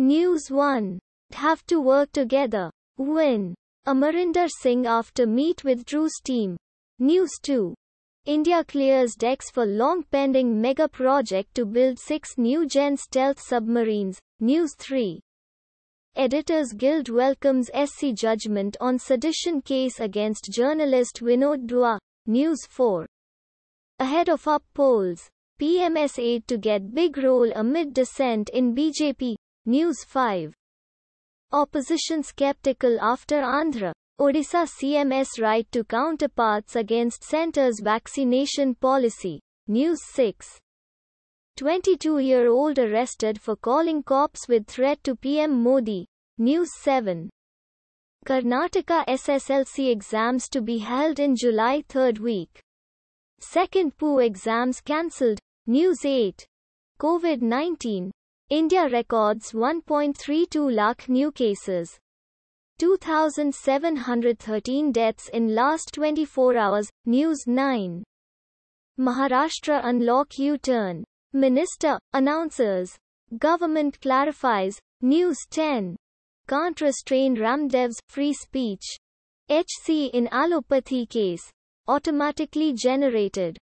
News 1. Have to work together. Win. Amarinder Singh after meet with Drew's team. News 2. India clears decks for long pending mega project to build six new gen stealth submarines. News 3. Editors Guild welcomes SC judgment on sedition case against journalist Vinod Dua. News 4. Ahead of up polls, PMS aid to get big role amid dissent in BJP. News 5. Opposition skeptical after Andhra. Odisha CMS right to counterparts against centre's vaccination policy. News 6. 22-year-old arrested for calling cops with threat to PM Modi. News 7. Karnataka SSLC exams to be held in July third week. Second POO exams cancelled. News 8. COVID-19. India records 1.32 lakh new cases. 2,713 deaths in last 24 hours, News 9. Maharashtra unlock U-turn. Minister, announces. Government clarifies, News 10. Can't restrain Ramdev's free speech. HC in allopathy case. Automatically generated.